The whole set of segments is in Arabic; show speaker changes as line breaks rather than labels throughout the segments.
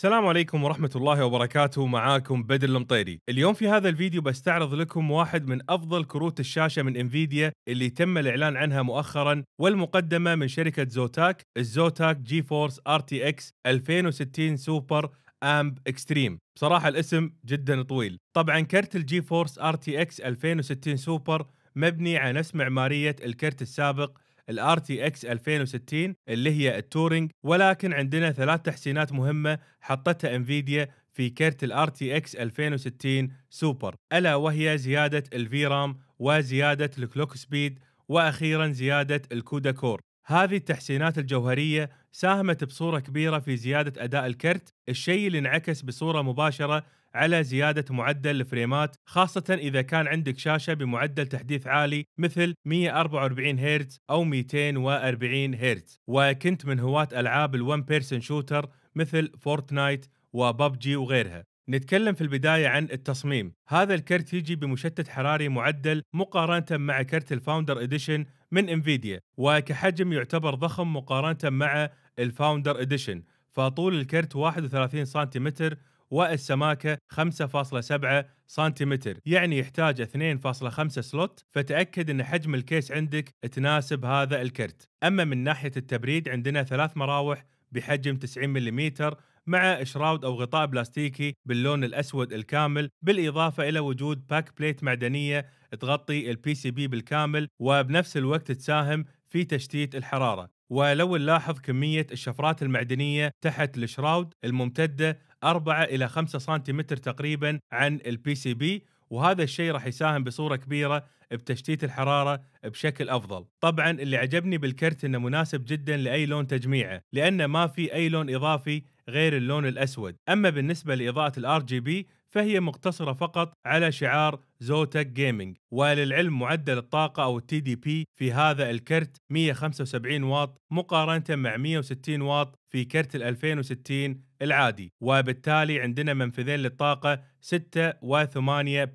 السلام عليكم ورحمة الله وبركاته معاكم بدر المطيري اليوم في هذا الفيديو بستعرض لكم واحد من أفضل كروت الشاشة من انفيديا اللي تم الإعلان عنها مؤخرا والمقدمة من شركة زوتاك الزوتاك جي فورس ار تي اكس 2060 سوبر امب اكستريم بصراحة الاسم جدا طويل طبعا كرت الجي فورس ار تي اكس 2060 سوبر مبني على نفس معمارية الكرت السابق الار تي اكس 2060 اللي هي التورينج ولكن عندنا ثلاث تحسينات مهمه حطتها انفيديا في كرت الار تي اكس 2060 سوبر الا وهي زياده الفي رام وزياده الكلوك سبيد واخيرا زياده الكودا كور هذه التحسينات الجوهريه ساهمت بصورة كبيرة في زيادة أداء الكرت الشيء اللي انعكس بصورة مباشرة على زيادة معدل الفريمات خاصة إذا كان عندك شاشة بمعدل تحديث عالي مثل 144 هرتز أو 240 هرتز وكنت من هواة ألعاب الون بيرسن شوتر مثل فورتنايت وببجي وغيرها نتكلم في البداية عن التصميم هذا الكرت يجي بمشتت حراري معدل مقارنة مع كرت الفاوندر اديشن من انفيديا وكحجم يعتبر ضخم مقارنه مع الفاوندر اديشن فطول الكرت 31 سنتيمتر والسماكة 5.7 سنتيمتر يعني يحتاج 2.5 سلوت فتأكد أن حجم الكيس عندك تناسب هذا الكرت أما من ناحية التبريد عندنا ثلاث مراوح بحجم 90 ملم مع إشراود أو غطاء بلاستيكي باللون الأسود الكامل بالإضافة إلى وجود باك بليت معدنية تغطي البي سي بي بالكامل وبنفس الوقت تساهم في تشتيت الحرارة ولو نلاحظ كمية الشفرات المعدنية تحت الشراود الممتدة 4 إلى 5 سنتيمتر تقريبا عن البي سي بي وهذا الشيء راح يساهم بصوره كبيره بتشتيت الحراره بشكل افضل. طبعا اللي عجبني بالكرت انه مناسب جدا لاي لون تجميعه لانه ما في اي لون اضافي غير اللون الأسود أما بالنسبة لإضاءة الـ جي بي فهي مقتصرة فقط على شعار زوتك جيمنج وللعلم معدل الطاقة أو التي دي بي في هذا الكرت 175 واط مقارنة مع 160 واط في كرت ال 2060 العادي وبالتالي عندنا منفذين للطاقة 6 و8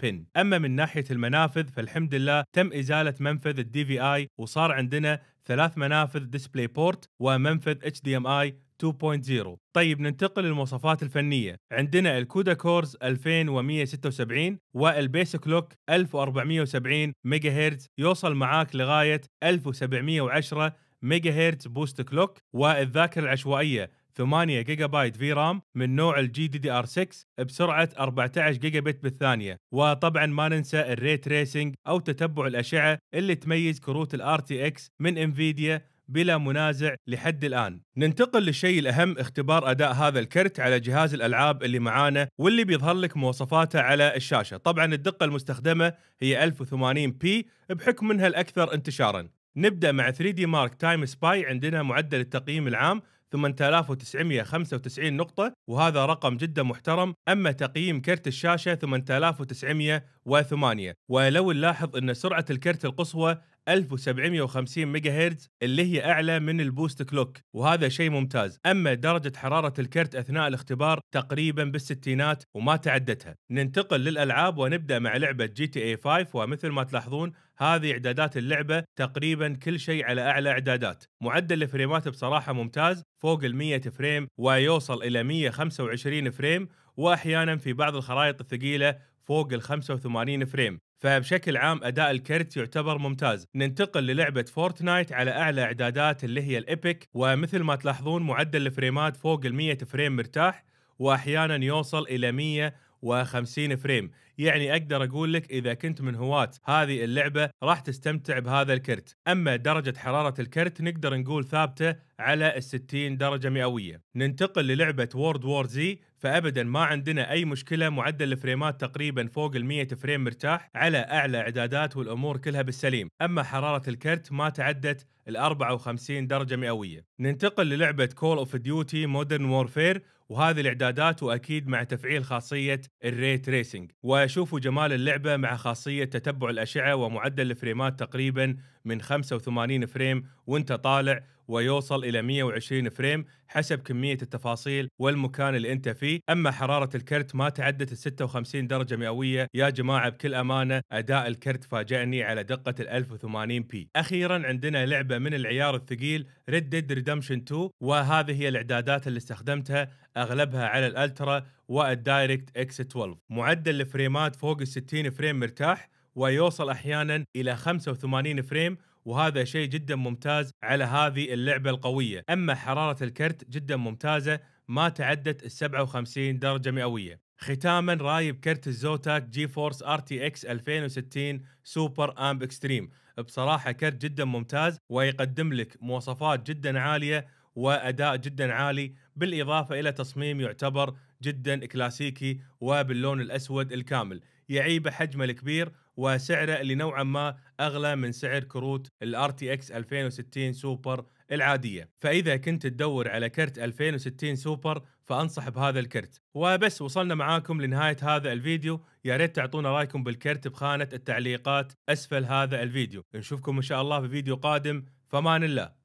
بن أما من ناحية المنافذ فالحمد لله تم إزالة منفذ الـ في آي وصار عندنا ثلاث منافذ ديسبلاي بورت ومنفذ اتش دي ام اي 2.0 طيب ننتقل للمواصفات الفنية عندنا الكودا كورز 2176 والبيس كلوك 1470 ميجا هرتز يوصل معاك لغاية 1710 ميجا هرتز بوست كلوك والذاكرة العشوائية 8 جيجا بايت في رام من نوع الجي دي دي ار 6 بسرعه 14 جيجا بت بالثانيه وطبعا ما ننسى الري تريسنج او تتبع الاشعه اللي تميز كروت الار تي اكس من انفيديا بلا منازع لحد الآن ننتقل للشيء الأهم اختبار أداء هذا الكرت على جهاز الألعاب اللي معانا واللي بيظهر لك مواصفاته على الشاشة طبعا الدقة المستخدمة هي 1080p بحكم منها الأكثر انتشارا نبدأ مع 3D Mark Time Spy عندنا معدل التقييم العام 8995 نقطة وهذا رقم جدا محترم أما تقييم كرت الشاشة 8908 ولو نلاحظ أن سرعة الكرت القصوى 1750 ميجا هرتز اللي هي اعلى من البوست كلوك وهذا شيء ممتاز اما درجه حراره الكرت اثناء الاختبار تقريبا بالستينات وما تعدتها ننتقل للالعاب ونبدا مع لعبه جي تي اي 5 ومثل ما تلاحظون هذه اعدادات اللعبه تقريبا كل شيء على اعلى اعدادات معدل الفريمات بصراحه ممتاز فوق ال 100 فريم ويوصل الى 125 فريم واحيانا في بعض الخرائط الثقيله فوق ال 85 فريم فبشكل عام اداء الكرت يعتبر ممتاز ننتقل للعبه فورتنايت على اعلى اعدادات اللي هي الابيك ومثل ما تلاحظون معدل الفريمات فوق ال 100 فريم مرتاح واحيانا يوصل الى 150 فريم يعني اقدر اقول لك اذا كنت من هواة هذه اللعبه راح تستمتع بهذا الكرت، اما درجه حراره الكرت نقدر نقول ثابته على ال 60 درجه مئويه. ننتقل للعبه وورد وور زي فابدا ما عندنا اي مشكله معدل الفريمات تقريبا فوق ال 100 فريم مرتاح على اعلى اعدادات والامور كلها بالسليم، اما حراره الكرت ما تعدت ال 54 درجه مئويه. ننتقل للعبه كول اوف ديوتي مودرن وورفير وهذه الاعدادات واكيد مع تفعيل خاصيه الري تريسنج، و اشوف جمال اللعبه مع خاصيه تتبع الاشعه ومعدل الفريمات تقريبا من 85 فريم وانت طالع ويوصل الى 120 فريم حسب كميه التفاصيل والمكان اللي انت فيه، اما حراره الكرت ما تعدت ال 56 درجه مئويه، يا جماعه بكل امانه اداء الكرت فاجئني على دقه ال 1080 بي. اخيرا عندنا لعبه من العيار الثقيل ريد ديد ريدمشن 2 وهذه هي الاعدادات اللي استخدمتها اغلبها على الالترا والدايركت اكس 12 معدل الفريمات فوق ال 60 فريم مرتاح ويوصل احيانا الى 85 فريم وهذا شيء جدا ممتاز على هذه اللعبه القويه، اما حراره الكرت جدا ممتازه ما تعدت ال 57 درجه مئويه. ختاما رايب كرت الزوتاك جي فورس ار تي اكس 2060 سوبر امب اكستريم، بصراحه كرت جدا ممتاز ويقدم لك مواصفات جدا عاليه واداء جدا عالي بالاضافه الى تصميم يعتبر جدا كلاسيكي وباللون الاسود الكامل. يعيبه حجمه الكبير وسعره اللي نوعا ما اغلى من سعر كروت ال RTX 2060 سوبر العاديه، فاذا كنت تدور على كرت 2060 سوبر فانصح بهذا الكرت، وبس وصلنا معاكم لنهايه هذا الفيديو، يا ريت تعطونا رايكم بالكرت بخانه التعليقات اسفل هذا الفيديو، نشوفكم ان شاء الله في فيديو قادم فمان الله.